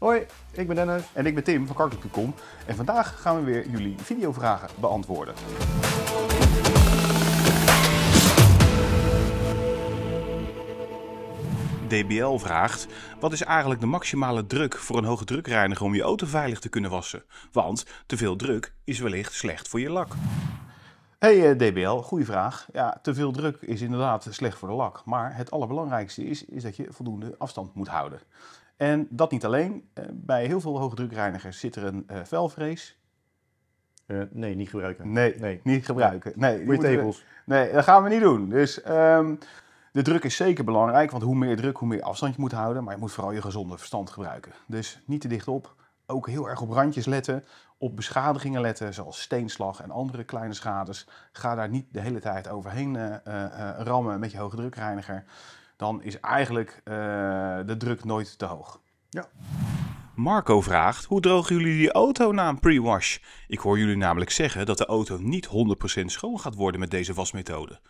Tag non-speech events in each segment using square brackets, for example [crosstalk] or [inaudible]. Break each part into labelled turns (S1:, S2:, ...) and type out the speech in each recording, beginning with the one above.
S1: Hoi, ik ben Dennis. En ik ben Tim van Kartelijk.com. En vandaag gaan we weer jullie videovragen beantwoorden. DBL vraagt: Wat is eigenlijk de maximale druk voor een hoge drukreiniger om je auto veilig te kunnen wassen? Want te veel druk is wellicht slecht voor je lak. Hey eh, DBL, goede vraag. Ja, te veel druk is inderdaad slecht voor de lak. Maar het allerbelangrijkste is, is dat je voldoende afstand moet houden. En dat niet alleen. Eh, bij heel veel hoogdrukreinigers zit er een eh, velvrees. Eh, nee, niet gebruiken. Nee, nee. niet gebruiken. Nee, Goeie tegels. nee, dat gaan we niet doen. Dus ehm, de druk is zeker belangrijk, want hoe meer druk, hoe meer afstand je moet houden. Maar je moet vooral je gezonde verstand gebruiken. Dus niet te dicht op. Ook heel erg op randjes letten, op beschadigingen letten, zoals steenslag en andere kleine schades. Ga daar niet de hele tijd overheen rammen met je hoge drukreiniger dan is eigenlijk eh, de druk nooit te hoog. Ja. Marco vraagt: hoe drogen jullie die auto na een pre-wash? Ik hoor jullie namelijk zeggen dat de auto niet 100% schoon gaat worden met deze wasmethode.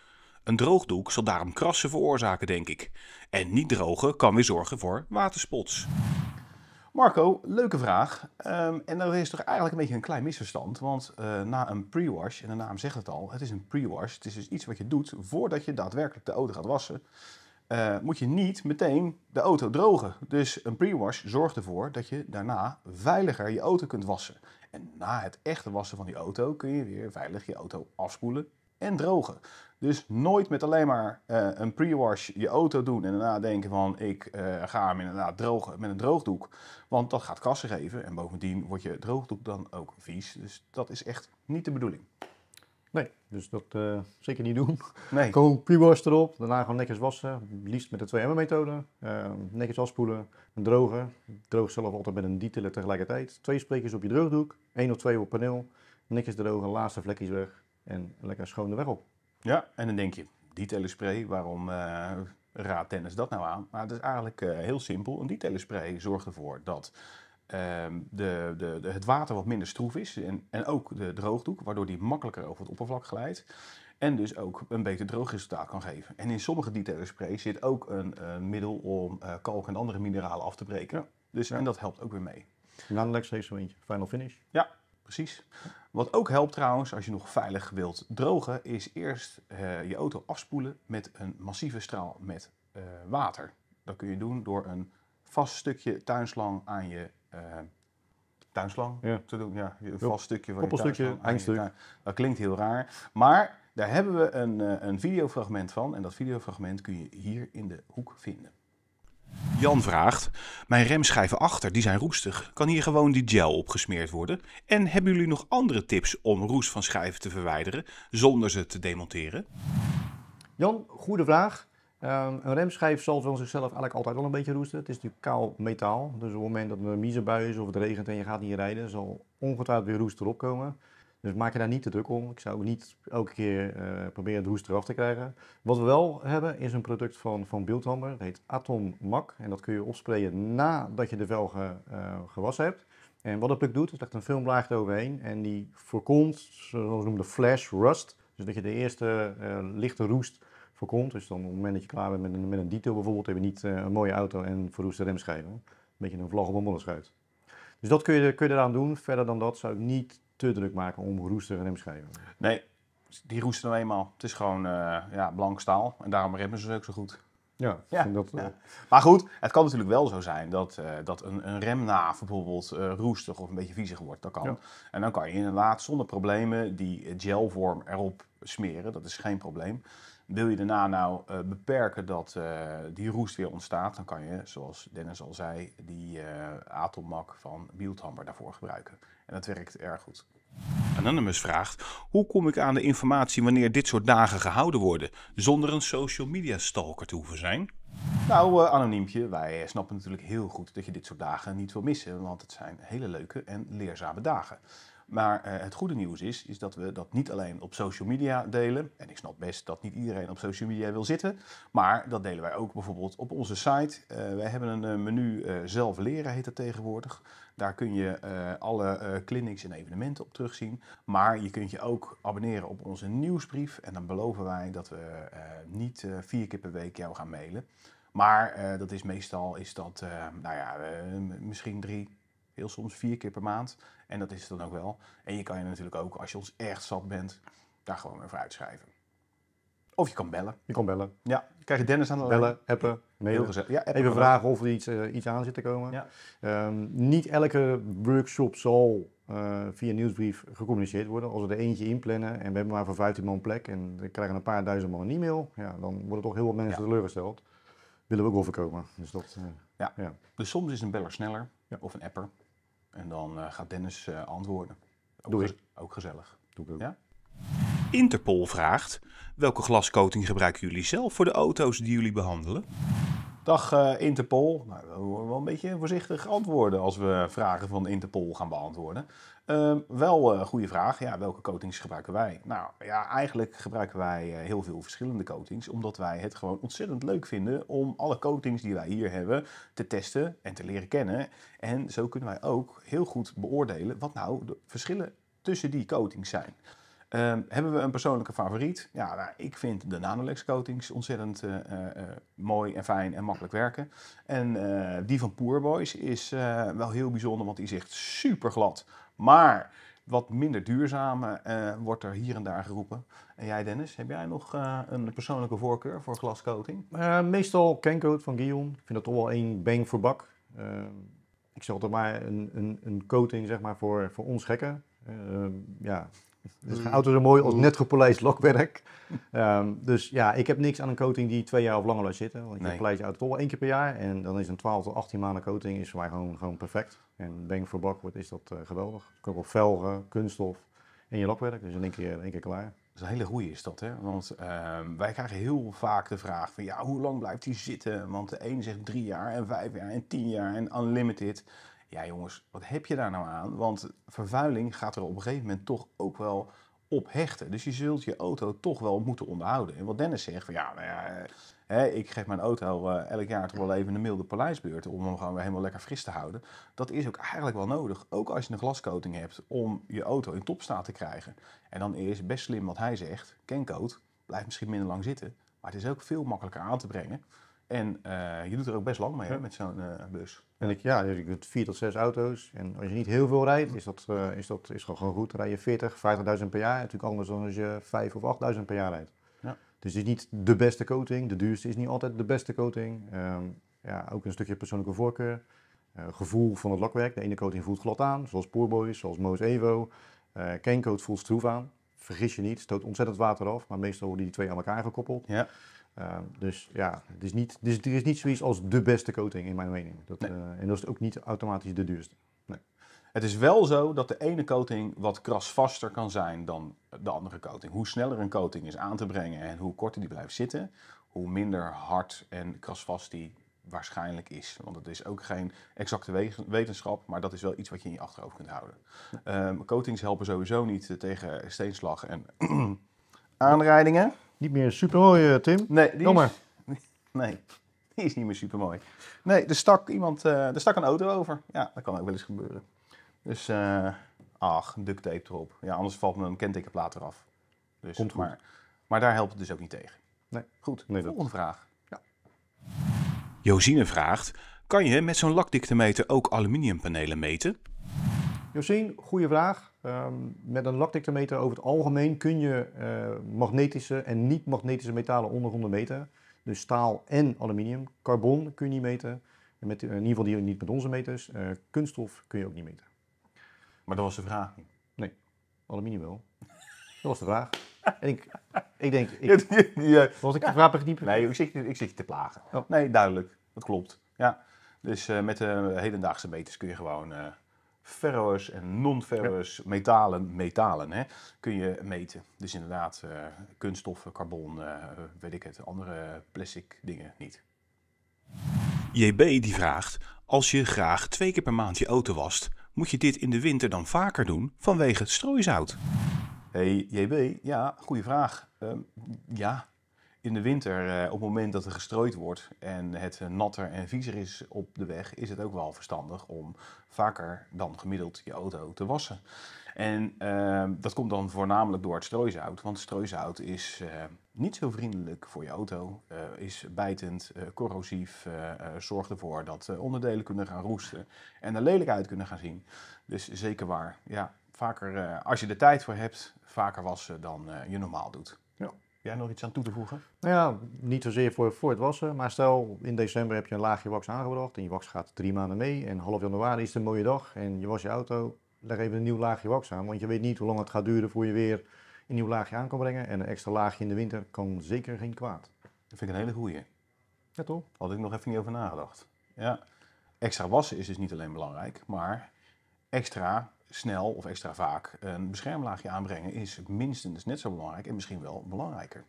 S1: Een droogdoek zal daarom krassen veroorzaken, denk ik. En niet drogen kan weer zorgen voor waterspots. Marco, leuke vraag. Ehm, en er is toch eigenlijk een beetje een klein misverstand. Want eh, na een pre-wash, en de naam zegt het al, het is een pre-wash. Het is dus iets wat je doet voordat je daadwerkelijk de auto gaat wassen uh, moet je niet meteen de auto drogen. Dus een pre-wash zorgt ervoor dat je daarna veiliger je auto kunt wassen. En na het echte wassen van die auto kun je weer veilig je auto afspoelen en drogen. Dus nooit met alleen maar eh, een pre-wash je auto doen en daarna denken van ik eh, ga hem inderdaad drogen met een droogdoek. Want dat gaat kassen geven en bovendien wordt je droogdoek dan ook vies. Dus dat is echt niet de
S2: bedoeling. Nee, dus dat eh, zeker niet doen. Nee. [laughs] Gewoon erop, daarna gewoon netjes wassen. Liefst met de 2M-methode. Ehm, netjes afspoelen en drogen. Droog zelf altijd met een detailer tegelijkertijd. Twee spreekjes op je droogdoek, één of twee op paneel. Netjes drogen, laatste vlekjes weg en lekker schoon de weg op. Ja, en dan denk je, detailerspray, waarom
S1: uh, eh, raadt tennis dat nou aan? Maar nou, het is eigenlijk eh, heel simpel. Een detailerspray zorgt ervoor dat Ehm, de, de, de, het water wat minder stroef is en, en ook de droogdoek, waardoor die makkelijker over het oppervlak glijdt. En dus ook een beter droogresultaat kan geven. En in sommige detailersprays zit ook een, een middel om eh, kalk en andere mineralen af te breken. Dus, En dat helpt ook weer mee. Nanalex heeft zo eentje, final finish. Ja, precies. Wat ook helpt trouwens, als je nog veilig wilt drogen, is eerst eh, je auto afspoelen met een massieve straal met eh, water. Dat kun je doen door een vast stukje tuinslang aan je eh, tuinslang te doen. Ja, een vast stukje van Koppelstukje, Dat klinkt heel raar. Maar daar hebben we een, eh, een videofragment van. En dat videofragment kun je hier in de hoek vinden. Jan vraagt: Mijn remschijven achter, die zijn roestig. Kan hier gewoon die gel opgesmeerd worden? En hebben jullie nog andere tips om roest van schijven te verwijderen zonder ze te demonteren?
S2: Jan, goede vraag. Ehm, een remschijf zal van zichzelf eigenlijk altijd wel een beetje roesten. Het is natuurlijk kaal metaal. Dus op het moment dat er een mieze is of het regent en je gaat niet rijden, zal ongetwijfeld weer roest erop komen. Dus maak je daar niet te druk om. Ik zou niet elke keer eh, proberen de roest eraf te krijgen. Wat we wel hebben is een product van, van Beeldhammer. Het heet Atom Mac. En dat kun je opsprayen nadat je de velgen eh, gewassen hebt. En wat het product doet, is legt een filmlaag eroverheen. En die voorkomt, zoals we noemen, de flash rust. Dus dat je de eerste eh, lichte roest voorkomt. Dus dan op het moment dat je klaar bent met een, met een detail bijvoorbeeld, heb je niet eh, een mooie auto en verroeste remschijven. Een beetje een vlag op een modderschuit. Dus dat kun je, kun je eraan doen. Verder dan dat zou ik niet te druk maken om roeste remschijven. Nee, die roesten nou eenmaal. Het is gewoon eh, ja, blank staal en daarom remmen ze ook zo goed. Ja, ja, eh,
S1: maar goed, het kan natuurlijk wel zo zijn dat, dat een, een remnaaf bijvoorbeeld roestig of een beetje viezig wordt. Dat kan. En dan kan je inderdaad zonder problemen die gelvorm erop smeren. Dat is geen probleem. Wil je daarna nou eh, beperken dat eh, die roest weer ontstaat, dan kan je, zoals Dennis al zei, die uh, eh, atommak van Bielthammer daarvoor gebruiken. En dat werkt erg goed. Anonymous vraagt: Hoe kom ik aan de informatie wanneer dit soort dagen gehouden worden, zonder een social media stalker te hoeven zijn? Nou, anoniempje, wij snappen natuurlijk heel goed dat je dit soort dagen niet wil missen, want het zijn hele leuke en leerzame dagen. Maar eh, het goede nieuws is, is dat we dat niet alleen op social media delen. En ik snap best dat niet iedereen op social media wil zitten. Maar dat delen wij ook bijvoorbeeld op onze site. Uh, wij hebben een eh, menu zelf leren, heet dat tegenwoordig. Daar kun je alle clinics en evenementen op terugzien. Maar je kunt je ook abonneren op onze nieuwsbrief. En dan beloven wij dat we niet vier keer per week jou gaan mailen. Maar dat is meestal is dat, nou ja, misschien drie, heel soms vier keer per maand. En dat is het dan ook wel. En je kan je natuurlijk ook, als je ons echt zat bent, daar gewoon weer uitschrijven. Of je kan bellen.
S2: Je kan bellen. Ja, krijg je Dennis aan de lijn. Bellen, appen, mailen. Heel ja, Even vragen of er iets, eh, iets aan zit te komen. Ja. Ehm, niet elke workshop zal eh, via nieuwsbrief gecommuniceerd worden. Als we er eentje inplannen en we hebben maar voor 15 man plek en we krijgen een paar duizend man een e-mail, ja, dan worden toch heel wat mensen teleurgesteld. Willen we ook overkomen Dus, dat, eh, ja. ja.
S1: dus soms is een beller sneller of een apper. En dan eh, gaat Dennis eh, antwoorden. Ook, Doe ik. ook gezellig. Doe ik ook. Ja? Interpol vraagt: welke glascoating gebruiken jullie zelf voor de auto's die jullie behandelen? Dag eh, Interpol. Nou, we wel een beetje voorzichtig antwoorden als we vragen van Interpol gaan beantwoorden. Ehm, wel een eh, goede vraag. Ja, welke coatings gebruiken wij? Nou ja, eigenlijk gebruiken wij eh, heel veel verschillende coatings. Omdat wij het gewoon ontzettend leuk vinden om alle coatings die wij hier hebben te testen en te leren kennen. En zo kunnen wij ook heel goed beoordelen wat nou de verschillen tussen die coatings zijn. Ehm, hebben we een persoonlijke favoriet? Ja, nou, ik vind de Nanolex coatings ontzettend eh, eh, eh, mooi en fijn en makkelijk werken. En die van Poor Boys is wel heel bijzonder, want die is echt super glad. Maar wat minder duurzame wordt er hier en daar geroepen. En jij Dennis, heb jij nog een persoonlijke voorkeur voor glascoating?
S2: meestal Kencoat van Guillaume. Ik vind dat toch wel één bang voor bak. Ehm, ik zeg altijd maar een, een, een coating zeg maar, voor, voor ons gekken. Ehm, ja, dus mm. auto zo mooi als mm. net gepolijst lokwerk. Ehm, dus ja, ik heb niks aan een coating die twee jaar of langer laat zitten. Want je polijst je auto wel één keer per jaar. En dan is een 12 tot 18 maanden coating is voor mij gewoon, gewoon perfect. En bang voor bak wordt is dat eh, geweldig. Je velgen, kunststof en je lokwerk. Dus in één keer, één keer klaar. Dat is een hele goede is dat, hè? Want ehm, wij krijgen heel vaak de vraag van ja,
S1: hoe lang blijft die zitten? Want de een zegt drie jaar en vijf jaar en tien jaar en unlimited. Ja, jongens, wat heb je daar nou aan? Want vervuiling gaat er op een gegeven moment toch ook wel op hechten. Dus je zult je auto toch wel moeten onderhouden. En wat Dennis zegt, van ja, nou ja eh, hè, ik geef mijn auto eh, elk jaar toch wel even een milde paleisbeurt om hem gewoon weer helemaal lekker fris te houden. Dat is ook eigenlijk wel nodig, ook als je een glascoating hebt, om je auto in topstaat te krijgen. En dan is best slim wat hij zegt, kencoat, blijft misschien minder lang zitten, maar het is ook veel makkelijker aan
S2: te brengen en eh, je doet er ook best lang mee hè, met zo'n eh, bus. En ik, ja, dus ik doe vier tot zes auto's. En als je niet heel veel rijdt, is dat, eh, is dat is gewoon goed. Dan rij je 40, 50.000 per jaar. Natuurlijk anders dan als je 5 of 8.000 per jaar rijdt. Ja. Dus het is niet de beste coating. De duurste is niet altijd de beste coating. Ehm, ja, ook een stukje persoonlijke voorkeur. gevoel van het lakwerk. De ene coating voelt glad aan, zoals Poorboys, zoals Moos Evo. Kane coat voelt stroef aan. Vergis je niet, stoot ontzettend water af. Maar meestal worden die twee aan elkaar gekoppeld. Ja. Ehm, dus ja, het is niet, dus er is niet zoiets als de beste coating in mijn mening. Dat, eh, en dat is ook niet automatisch de duurste.
S1: Nee. Het is wel zo dat de ene coating wat krasvaster kan zijn dan de andere coating. Hoe sneller een coating is aan te brengen en hoe korter die blijft zitten, hoe minder hard en krasvast die waarschijnlijk is. Want het is ook geen exacte wetenschap, maar dat is wel iets wat je in je achterhoofd kunt houden. Ehm, coatings helpen sowieso niet tegen steenslag en [clears throat]
S2: aanrijdingen. Niet meer super mooi, eh, Tim. Nee, die Kom maar. Is, [laughs]
S1: nee, die
S2: is niet meer super mooi.
S1: Nee, er stak iemand, uh, er stak een auto over. Ja, dat kan ook wel eens gebeuren. Dus, uh, ach, duct tape erop. Ja, anders valt me een kentekenplaat eraf. Dus, Maar, maar daar helpt het dus ook niet tegen. Nee. Goed, nee, volgende vraag. Ja. Josine vraagt, kan je met zo'n meter ook aluminiumpanelen meten?
S2: Josine, goede vraag. Ehm, met een lactictometer over het algemeen kun je eh, magnetische en niet-magnetische metalen ondergronden meten. Dus staal en aluminium. Carbon kun je niet meten. En met, eh, in ieder geval niet met onze meters. Eh, kunststof kun je ook niet meten. Maar dat was de vraag niet? Nee, aluminium wel. Dat was de vraag. En ik, ik denk... Ik, [laughs] was ik de vraag begrepen? Nee, ik zit, ik
S1: zit je te plagen. Oh. Nee, duidelijk. Dat klopt. Ja. Dus met de hedendaagse meters kun je gewoon ferrous en non ferros metalen, metalen hè, kun je meten. Dus inderdaad, eh, kunststoffen, carbon, eh, weet ik het, andere plastic dingen niet. JB die vraagt, als je graag twee keer per maand je auto wast, moet je dit in de winter dan vaker doen vanwege het Hey JB, ja, goede vraag. Ehm, ja, in de winter, eh, op het moment dat er gestrooid wordt en het eh, natter en viezer is op de weg, is het ook wel verstandig om vaker dan gemiddeld je auto te wassen. En ehm, dat komt dan voornamelijk door het strooizout, want strooizout is eh, niet zo vriendelijk voor je auto, is bijtend, corrosief, zorgt ervoor dat onderdelen kunnen gaan roesten en er lelijk uit kunnen gaan zien. Dus zeker waar, ja, vaker als je de tijd voor hebt, vaker wassen dan je normaal doet jij
S2: nog iets aan toe te voegen? Nou ja, niet zozeer voor, voor het wassen. Maar stel, in december heb je een laagje wax aangebracht. En je wax gaat drie maanden mee. En half januari is het een mooie dag. En je was je auto. Leg even een nieuw laagje wax aan. Want je weet niet hoe lang het gaat duren voor je weer een nieuw laagje aan kan brengen. En een extra laagje in de winter kan zeker geen kwaad. Dat vind ik een hele goeie. Ja, toch? Had ik nog even niet over nagedacht. Ja. Extra wassen is dus niet alleen belangrijk,
S1: maar extra snel of extra vaak een beschermlaagje aanbrengen is minstens net zo belangrijk en misschien wel belangrijker.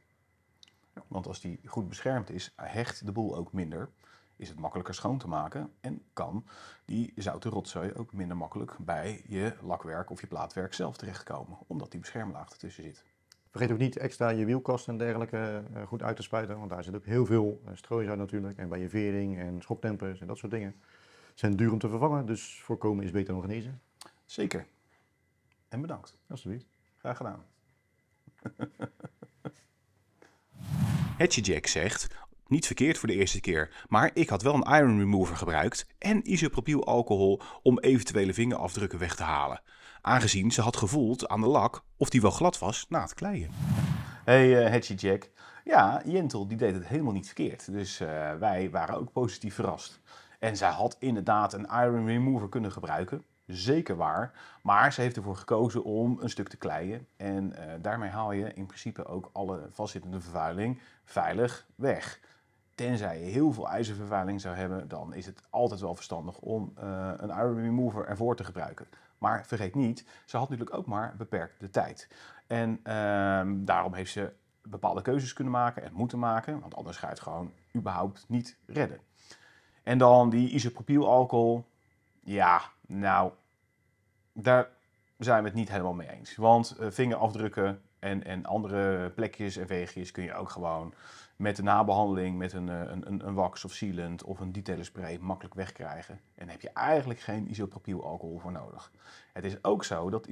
S1: Want als die goed beschermd is, hecht de boel ook minder, is het makkelijker schoon te maken en kan die zouten rotzooi ook minder makkelijk bij je lakwerk of je plaatwerk zelf terechtkomen, omdat die beschermlaag ertussen
S2: zit. Vergeet ook niet extra je wielkast en dergelijke eh, goed uit te spuiten, want daar zit ook heel veel eh, stroois uit natuurlijk. En bij je vering en schoptempers en dat soort dingen zijn duur om te vervangen, dus voorkomen is beter dan genezen. Zeker. En bedankt. Alsjeblieft. Graag gedaan. [laughs] Hetje Jack zegt, niet
S1: verkeerd voor de eerste keer, maar ik had wel een iron remover gebruikt en isopropyl alcohol om eventuele vingerafdrukken weg te halen. Aangezien ze had gevoeld aan de lak of die wel glad was na het kleien. Hey uh, Jack. Ja, Jentel die deed het helemaal niet verkeerd. Dus eh, wij waren ook positief verrast. En zij had inderdaad een iron remover kunnen gebruiken zeker waar. Maar ze heeft ervoor gekozen om een stuk te kleien. En eh, daarmee haal je in principe ook alle vastzittende vervuiling veilig weg. Tenzij je heel veel ijzervervuiling zou hebben, dan is het altijd wel verstandig om uh, een iron remover ervoor te gebruiken. Maar vergeet niet, ze had natuurlijk ook maar beperkte tijd. En ehm, daarom heeft ze bepaalde keuzes kunnen maken en moeten maken, want anders ga je het gewoon überhaupt niet redden. En dan die alcohol, Ja, nou, daar zijn we het niet helemaal mee eens. Want eh, vingerafdrukken en, en andere plekjes en veegjes kun je ook gewoon met de nabehandeling, met eh, een, een, een, wax of sealant of een detailerspray makkelijk wegkrijgen. En daar heb je eigenlijk geen alcohol voor nodig. Het is ook zo dat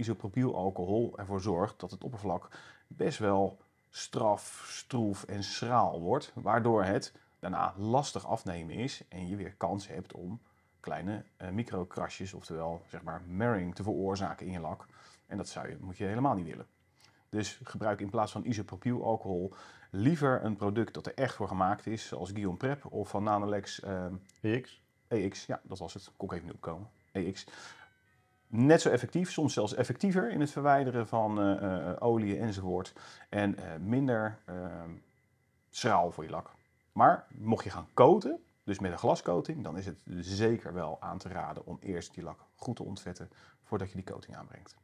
S1: alcohol ervoor zorgt dat het oppervlak best wel straf, stroef en schraal wordt, waardoor het daarna lastig afnemen is en je weer kans hebt om kleine uh, oftewel zeg maar marrying, te veroorzaken in je lak. En dat zou je, moet je helemaal niet willen. Dus gebruik in plaats van alcohol liever een product dat er echt voor gemaakt is, zoals Guillaume Prep of van Nanolex. EX? Ehm, e EX, ja, dat was het. Kon ik even nieuwkomen. opkomen. EX. Net zo effectief, soms zelfs effectiever in het verwijderen van uh, olie enzovoort. En minder ehm, schraal voor je lak. Maar mocht je gaan koten, dus met een glascoating, dan is het zeker wel aan te raden om eerst die lak goed te ontvetten voordat je die coating aanbrengt.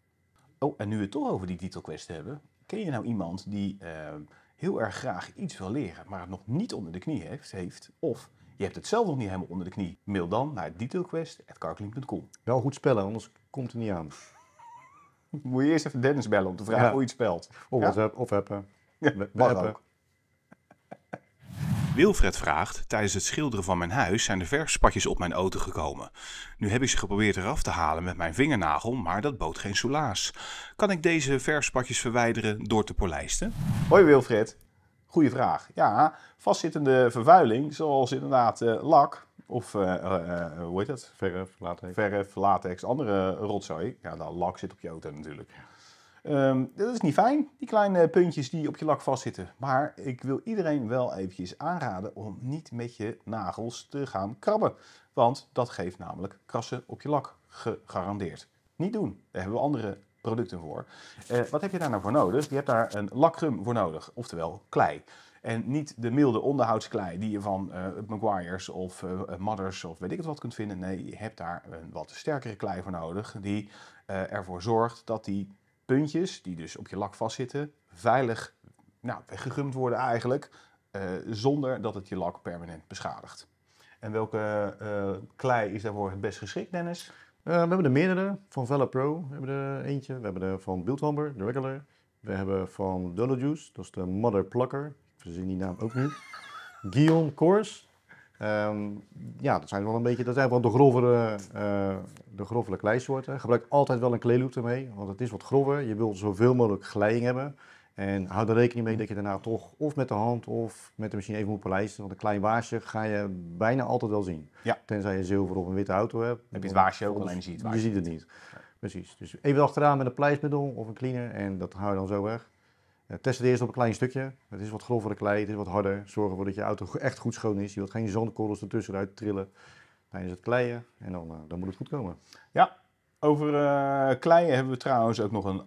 S1: Oh, en nu we het toch over die detailquest hebben, ken je nou iemand die ehm, heel erg graag iets wil leren, maar het nog niet onder de knie heeft, heeft of je hebt het zelf nog niet helemaal onder de knie? Mail dan naar detailquest.carkling.com. Wel
S2: goed spellen, anders komt het niet aan. Moet je eerst even Dennis bellen om te vragen hoe je het spelt. Of ja. WhatsApp, of appen. Ja, Ook. Wilfred
S1: vraagt: Tijdens het schilderen van mijn huis zijn de verfspatjes op mijn auto gekomen. Nu heb ik ze geprobeerd eraf te halen met mijn vingernagel, maar dat bood geen soelaas. Kan ik deze verfspatjes verwijderen door te polijsten? Hoi Wilfred, goede vraag. Ja, vastzittende vervuiling, zoals inderdaad eh, lak of eh, eh, hoe heet dat? Verf, latex. Verf, latex, andere rotzooi. Ja, dan nou, lak zit op je auto natuurlijk. Ehm, dat is niet fijn, die kleine puntjes die op je lak vastzitten. Maar ik wil iedereen wel eventjes aanraden om niet met je nagels te gaan krabben. Want dat geeft namelijk krassen op je lak, gegarandeerd. Niet doen, daar hebben we andere producten voor. Eh, wat heb je daar nou voor nodig? Je hebt daar een lakrum voor nodig, oftewel klei. En niet de milde onderhoudsklei die je van uh, Maguire's of uh, eh, Madders of weet ik het wat kunt vinden. Nee, je hebt daar een wat sterkere klei voor nodig die ervoor zorgt dat die puntjes, die dus op je lak vastzitten, veilig nou, weggegumd worden eigenlijk, eh, zonder dat het je lak
S2: permanent beschadigt. En welke eh, klei is daarvoor het best geschikt, Dennis? Eh, we hebben er meerdere. Van Vella Pro hebben we er eentje. We hebben er van Biltwamber, de regular. We hebben van Dolo Juice, dat is de Mother Plucker. Ik verzin die naam ook niet. [laughs] Guillaume Coors, Ehm, ja, dat zijn wel een beetje, dat zijn wel de grovere, uh, de grovere kleisoorten. Gebruik altijd wel een er mee, want het is wat grover. Je wilt zoveel mogelijk glijding hebben. En hou er rekening mee dat je daarna toch of met de hand of met de machine even moet polijsten. Want een klein waasje ga je bijna altijd wel zien. Ja. Tenzij je zilver of een witte auto hebt. Heb je het waasje ook, alleen zie je het Je ziet het niet. Precies. Dus even achteraan met een pleismiddel of een cleaner en dat hou je dan zo weg test het eerst op een klein stukje. Het is wat grovere klei, het is wat harder. Zorg ervoor dat je auto echt goed schoon is. Je wilt geen zandkorrels ertussenuit trillen tijdens het kleien. En dan, eh, dan moet het goed komen. Ja, over eh, kleien hebben we trouwens ook nog een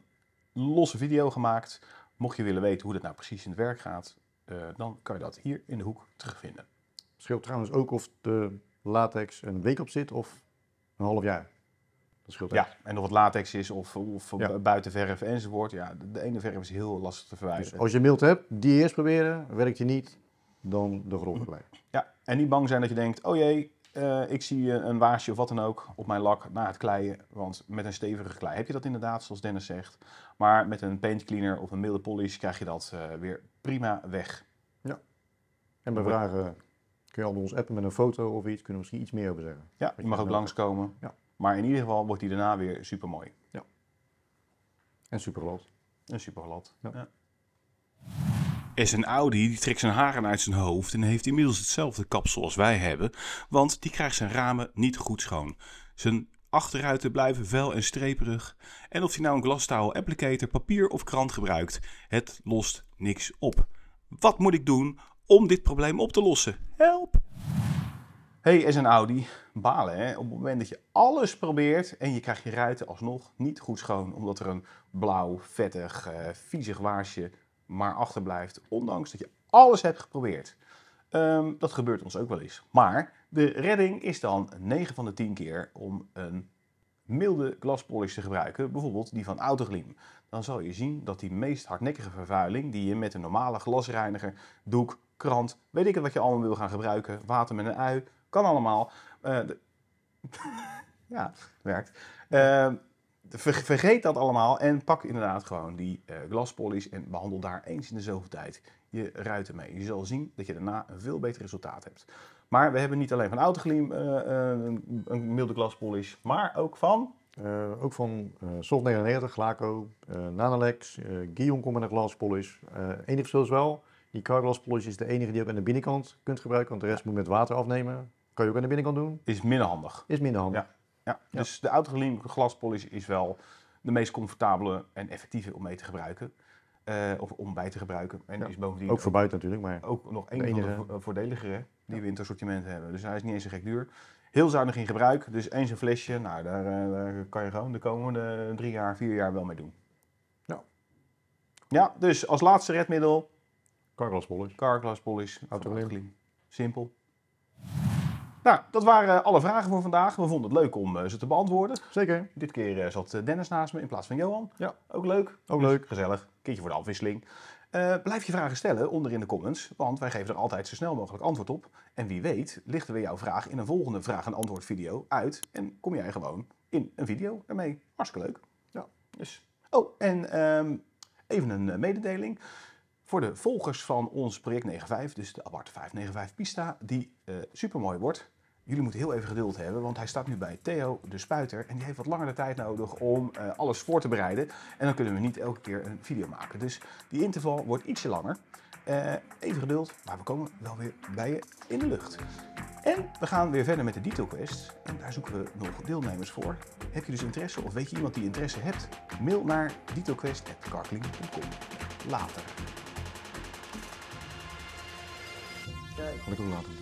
S2: losse video gemaakt.
S1: Mocht je willen weten hoe dat nou precies in het werk gaat, eh, dan kan je dat hier in de hoek terugvinden.
S2: Het scheelt trouwens ook of de latex een week op zit of een half jaar. Ja,
S1: en of het latex is of, of eh, buitenverf enzovoort. Ja, de, ene verf is heel lastig te verwijderen. Dus als je mild
S2: hebt, die eerst proberen. Werkt je niet, dan de grond klei.
S1: Ja, en niet bang zijn dat je denkt, oh jee, eh, ik zie eh, een waasje of wat dan ook op mijn lak na het kleien. Want met een stevige klei heb je dat inderdaad, zoals Dennis zegt. Maar met een paint cleaner of een
S2: milde polish krijg je dat weer prima weg. Ja.
S1: En bij vragen
S2: kun je al ons appen met een foto of iets. Kunnen we misschien iets meer over zeggen. Ja, je mag ook langskomen. Ja. Maar in ieder geval wordt die daarna weer super mooi. Ja. En super glad.
S1: En super glad. Ja. ja. Is een Audi die trekt zijn haren uit zijn hoofd en heeft inmiddels hetzelfde kapsel als wij hebben, want die krijgt zijn ramen niet goed schoon. Zijn achterruiten blijven vel en streperig. En of hij nou een glastouw, applicator, papier of krant gebruikt, het lost niks op. Wat moet ik doen om dit probleem op te lossen? Help! Hey, is een Audi balen hè? op het moment dat je alles probeert en je krijgt je ruiten alsnog niet goed schoon omdat er een blauw, vettig, eh, viezig waarsje maar achterblijft, ondanks dat je alles hebt geprobeerd. Ehm, dat gebeurt ons ook wel eens. Maar de redding is dan 9 van de 10 keer om een milde glaspolish te gebruiken, bijvoorbeeld die van Autoglim. Dan zal je zien dat die meest hardnekkige vervuiling die je met een normale glasreiniger, doek, krant, weet ik het wat je allemaal wil gaan gebruiken, water met een ui, kan allemaal. Eh, [laughs] ja, werkt. Ehm, vergeet dat allemaal en pak inderdaad gewoon die uh, eh, glaspolies en behandel daar eens in de zoveel tijd je ruiten mee. Je zal zien dat je daarna een veel beter resultaat
S2: hebt. Maar we hebben niet alleen van Autogleam eh, een, een milde glaspolish, maar ook van... ook van Soft 99, Glaco, Nanalex, Guillaume komt met een glaspolish. Enig verschil is wel, die carglaspolish is de enige die je op aan de binnenkant kunt gebruiken, want de rest moet met water afnemen. Kan je ook naar de binnenkant doen. Is minder handig. Is minder handig. Ja. Ja. Dus de
S1: autogeliemde glaspolish is wel de meest comfortabele en effectieve om mee te gebruiken. Eh, of om bij te gebruiken. En is bovendien ook voor buiten natuurlijk, maar ook nog een van de voordeligere die we in het assortiment hebben. Dus hij is niet eens zo gek duur. Heel zuinig in gebruik, dus eens een flesje, nou, daar, eh, kan je gewoon de komende drie jaar, vier jaar wel mee doen. Ja, ja dus als laatste redmiddel... Carglass polish. Carglass polish. Simpel. Nou, dat waren eh, alle vragen voor vandaag. We vonden het leuk om eh, ze te beantwoorden. Zeker. Dit keer eh, zat Dennis naast me in plaats van Johan. Ja. Ook leuk. Ook leuk. Dus gezellig. Een keertje voor de afwisseling. blijf je vragen stellen onder in de comments, want wij geven er altijd zo snel mogelijk antwoord op. En wie weet lichten we jouw vraag in een volgende vraag- en antwoord video uit en kom jij gewoon in een video ermee. Hartstikke leuk. Ja. Dus. Oh, en ehm, even een mededeling voor de volgers van ons project 95, dus de Abarth 595 Pista, die uh, eh, super mooi wordt. Jullie moeten heel even geduld hebben, want hij staat nu bij Theo de Spuiter. En die heeft wat langer de tijd nodig om eh, alles voor te bereiden. En dan kunnen we niet elke keer een video maken. Dus die interval wordt ietsje langer. Eh, even geduld, maar we komen wel weer bij je in de lucht. En we gaan weer verder met de Dito Quest. En daar zoeken we nog deelnemers voor. Heb je dus interesse of weet je iemand die interesse hebt? Mail naar ditoquest.karkling.com. Later.
S2: i Like not. lot